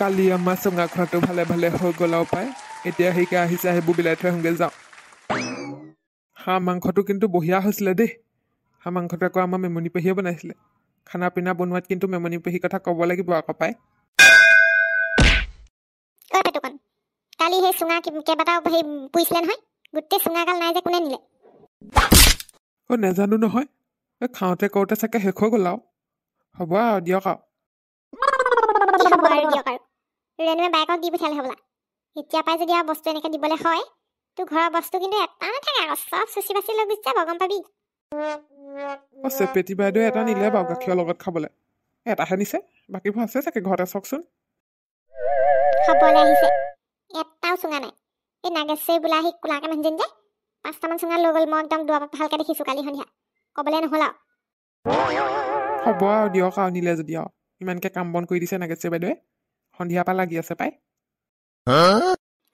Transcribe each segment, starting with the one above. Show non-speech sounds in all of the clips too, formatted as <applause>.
কালি আমাৰ চুঙা ঘৰটো ভালে ভালে হৈ গ'ল আৰু পাই এতিয়া সেইকে আহিছে সেইবোৰ বিলাই থৈ আহোঁগৈ যাওঁ হাঁহ মাংসটো কিন্তু বঢ়িয়া হৈছিলে দেই হাঁহ মাংসটো আকৌ আমাৰ মেমনি পেহীয়ে বনাইছিলে খানা পিনা বনোৱাত কিন্তু মেমনি পেহীৰ কথা ক'ব লাগিব আকৌ পাই অ নেজানো নহয় খাওঁতে কৰোঁতে চাগে শেষ হৈ গ'ল আৰু হ'ব আৰু দিয়ক আৰু ৰেণুৱে বায়েকক দি পঠিয়ালে হ'বলা এতিয়া পাই যদি আৰু বস্তু এনেকৈ দিবলৈ হয় তোৰ ঘৰৰ বস্তু কিন্তু এটা নাথাকে আকৌ চব চুচি বাচি লৈ গুচি যাব গম পাবি চেপেটি বাইদেউ এটা নিলে বাৰু গাখীৰৰ লগত খাবলৈ এটাহে নিছে বাকীবোৰ আছে চাগে ঘৰতে চাওকচোন খাবলৈ আহিছে এটাও চুঙা নাই এই নাগেশ্বৰী বোলা আহি কোলাকৈ মানুহজনী যে পাঁচটামান চুঙা লৈ গ'ল মই একদম দুৱাৰ ভালকৈ দেখিছোঁ কালি সন্ধিয়া ক'বলৈ নহ'ল আৰু হ'ব আৰু দিয়ক আৰু নিলে যদি আৰু ইমানকৈ কাম বন কৰি দিছে নাগেশ্বৰী বাইদেৱে সন্ধিয়া পা লাগি আছে পাই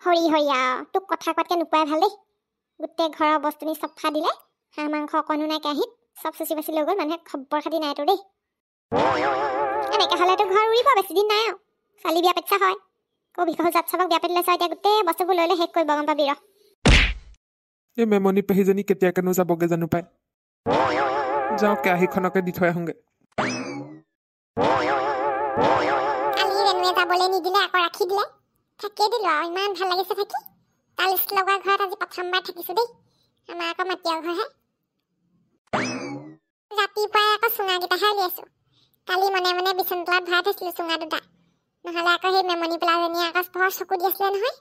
হৰি হৰি তোক কথা কোৱাতকৈ নোপোৱাই ভালেই গোটেই ঘৰৰ বস্তুনি চফা দিলে হাঁহ মাংস অকণো নাই কাঁহিত চব চুচি বাচি লৈ গ'ল মানুহে খবৰ খাতি নাই তোৰ দেই এনেকৈ হ'লেতো ঘৰ উৰিব বেছিদিন নাই আৰু ছোৱালী বিয়া পেচা হয় কবি কল জাত চাবক বিয়া পাতিলে চাই এতিয়া গোটেই বস্তুবোৰ লৈ লৈ শেষ কৰিব গম পাবি ৰ এই মেমনি পেহীজনী কেতিয়াকেনো যাবগৈ জানো পাই যাওঁ কেৰাহীখনকে দি থৈ আহোঁগৈ মানুহে যাবলৈ নিদিলে আকৌ ৰাখি দিলে থাকিয়ে দিলোঁ আৰু ইমান ভাল লাগিছে থাকি তাৰ লিষ্ট লগোৱা ঘৰত আজি প্ৰথমবাৰ থাকিছোঁ দেই আমাৰ আকৌ মাটিয়া ঘৰহে ৰাতিপুৱাই আকৌ চুঙাকেইটাহে উলিয়াইছোঁ কালি মনে মনে বিচন তলাত ভৰাই থৈছিলোঁ চুঙা দুটা নহ'লে আকৌ সেই মেমনি পেলাইজনীয়ে আকৌ বৰ চকু দি আছিলে নহয়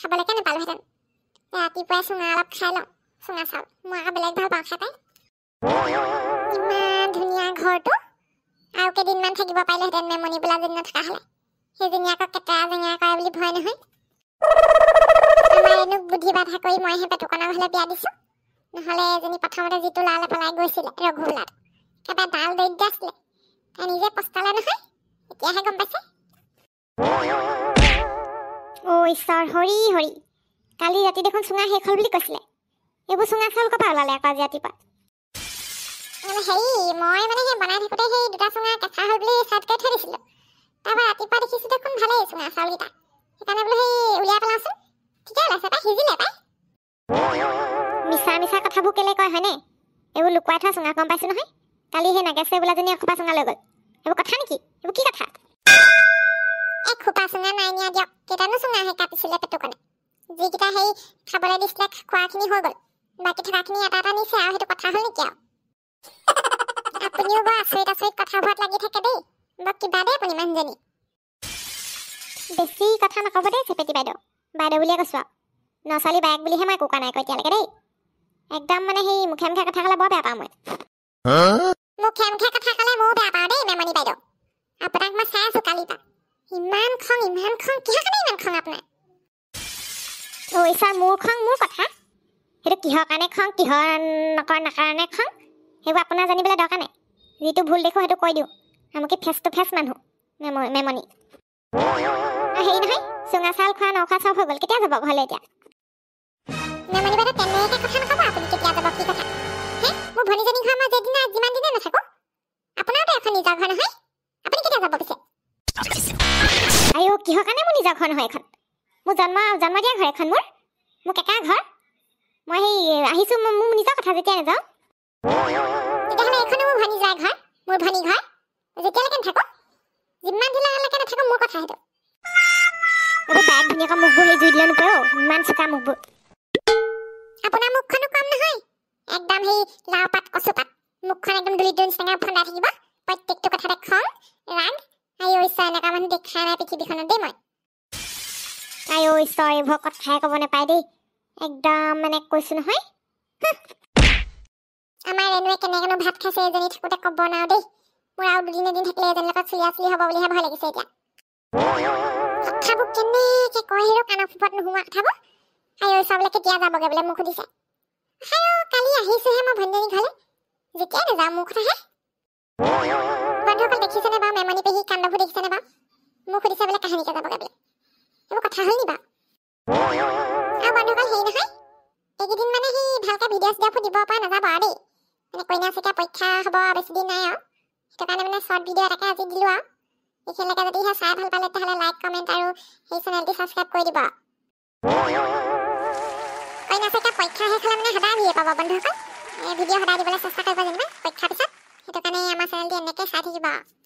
খাবলৈকে নাপালোঁহেঁতেন ৰাতিপুৱাই চুঙা অলপ খাই লওঁ চুঙা চাউল মই আকৌ বেলেগ ভাল পাওঁ খাই পাই ইমান ধুনীয়া ঘৰটো আৰু কেইদিনমান থাকিব পাৰিলোহেঁতেন মেমনি পেলাইজনীয়ে থকা হ'লে সেইজনীয়াকক কেতাজনীয়াক কৰে বুলি ভয় নহয় আমাৰ এনেও বুদ্ধি বাধা কৰি মই সেই পেটুকনৰ ঘৰলৈ বিয়া দিছো নহ'লে এজনী প্ৰথমতে যিটো লালে পেলাই গৈছিলে ৰঘুলাত একেবাৰে ডাল দৰিদ্ৰ আছিলে তাই নিজে পস্তালে নহয় এতিয়াহে গম পাইছে অ' ঈশ্বৰ হৰি হৰি কালি ৰাতি দেখোন চুঙা শেষ হ'ল বুলি কৈছিলে এইবোৰ চুঙা চাউল ক'ৰ পৰা ওলালে আকৌ আজি ৰাতিপুৱা হেৰি মই মানে সেই বনাই থাকোঁতে সেই দুটা চুঙা কেঁচা হ'ল বুলি চাৰ্ট পা দেখিছোঁ দেখোন ভালেই আছো মই চাউলকেইটা সেইকাৰণে বোলো সেই উলিয়াই পেলাওচোন ঠিকেই ওলাইছে পাই সিজিলে পাই মিছা মিছা কথাবোৰ কেলে কয় হয়নে এইবোৰ লুকুৱাই থোৱা চুঙা গম পাইছোঁ নহয় কালি সেই নাগেশ্বৰ বোলাজনী এসোপা চুঙা লৈ গ'ল সেইবোৰ কথা নেকি সেইবোৰ কি কথা খোপা চুঙা নাই নিয়া দিয়ক কেইটানো চুঙা সেই কাটিছিলে পেটু কণে যিকেইটা সেই খাবলৈ দিছিলে খোৱাখিনি হৈ গ'ল বাকী থকাখিনি এটা এটা নিছে আৰু সেইটো কথা হ'ল নেকি আৰু <laughs> আপুনিও বৰ আচৰিত আচৰিত কথা ভৰত লাগি থাকে দেই বাৰু কিবা দেই আপুনি মানুহজনী বেছি কথা নক'ব দেই চেপেটি বাইদেউ বাইদেউ বুলিয়ে কৈছো আৰু ন ছোৱালী বাইক বুলিহে মই কোকা নাই কৈ এতিয়ালৈকে দেই একদম মানে সেই মুখে মুখে কথা ক'লে বৰ বেয়া পাওঁ মই মুখে মুখে কথা ক'লে মইও বেয়া পাওঁ দেই মেমনি বাইদেউ আপোনাক মই চাই আছোঁ কালিৰ পৰা ইমান খং ইমান খং কিহৰ কাৰণে ইমান খং আপোনাৰ ঐ চা মোৰ খং মোৰ কথা সেইটো কিহৰ কাৰণে খং কিহৰ নকৰ নাকাৰণে খং সেইবোৰ আপোনাৰ জানিবলৈ দৰকাৰ নাই যিটো ভুল দেখোঁ সেইটো কৈ দিওঁ আমুকি ফেচ টু ফেচ মানুহ মেমনি হেৰি নহয় চুঙা চাউল খোৱা নখোৱা চব হৈ গ'ল কেতিয়া যাব ঘৰলৈ এতিয়া নেমানি বাইদেউ তেনেকৈ কথা নক'বা আপুনি কেতিয়া যাব কি কথা হে মোৰ ভনীজনী ঘৰ মই যেদিনা যিমান দিনে নাথাকো আপোনাৰতো এখন নিজৰ ঘৰ নহয় আপুনি কেতিয়া যাব পিছে আৰু কিহৰ কাৰণে মোৰ নিজৰ ঘৰ নহয় এখন মোৰ জন্ম জন্ম দিয়া ঘৰ এখন মোৰ মোৰ কেকা ঘৰ মই আহিছো আহিছোঁ মোৰ নিজৰ কথা যেতিয়া নাযাওঁ তেতিয়াহ'লে এইখনো মোৰ ভনীজাৰ ঘৰ মোৰ ভনী ঘৰ খাই দিয়ক বেয়া ধুনীয়াকৈ মুখবোৰ সেই জুই দিলে নকৰো ইমান চোকা মুখবোৰ আপোনাৰ মুখখনো কম নহয় একদম সেই লাও পাত কচু পাত মুখখন একদম দুলি দুলি নিচিনাকৈ ফন্দা থাকিব প্ৰত্যেকটো কথাতে খং ৰাগ আই ঐশ্বৰ এনেকুৱা মানুহ দেখা নাই পৃথিৱীখনত দেই মই আই ঐশ্বৰ এইবোৰ কথাই ক'ব নাপায় দেই একদম মানে কৈছো নহয় আমাৰ ৰেণুৱে কেনেকৈনো ভাত খাইছে এজনী থাকোঁতে ক'ব নোৱাৰো দেই মোৰ আৰু দুদিন এদিন থাকিলে এজনী লগত চুলিয়া চুলি হ'ব বুলিহে ভয় লাগিছে এতিয়া শিক্ষাবোৰ কেনেকে কয় হিৰ কাণৰ ফুপত নোসোমা কথাব হায় ঐ চাবলৈ কেতিয়া যাবগে বোলে মোক সুধিছে হায় অ কালি আহিছেহে মই ভণ্ডনী ঘৰলে যেতিয়াই নাযাওঁ মোৰ কথাহে বন্ধুসকল দেখিছেনে বাৰু মেমনি পেহি কাণ্ডবোৰ দেখিছেনে বাৰু মোক সুধিছে বোলে কাহিনীকে যাবগে বোলে এইবোৰ কথা হ'ল নি বাৰু আৰু বন্ধুসকল হেৰি নহয় এইকেইদিন মানে সেই ভালকে ভিডিঅ' চিডিঅ'বোৰ দিব পৰা নাযাব আৰু দেই মানে কইনা চিকা পৰীক্ষা হ'ব বেছিদিন নাই আৰু সেইটো কাৰণে মানে শ্বৰ্ট ভিডিঅ' এটাকে আজি দিলোঁ আৰু এই চেনেলটা যদিহে চাই ভাল পালে তাহলে লাইক কমেন্ট আৰু এই চেনেলটি সাবস্ক্ৰাইব কৰি দিব কইনা ফেকা পৰীক্ষা হে খালে মানে হাদা ভিয়ে পাব বন্ধু হয় এই ভিডিও হাদা দিবলৈ চেষ্টা কৰিব জানিবা পৰীক্ষা পিছত সেইটো কাৰণে আমাৰ চেনেলটি এনেকৈ চাই থাকিব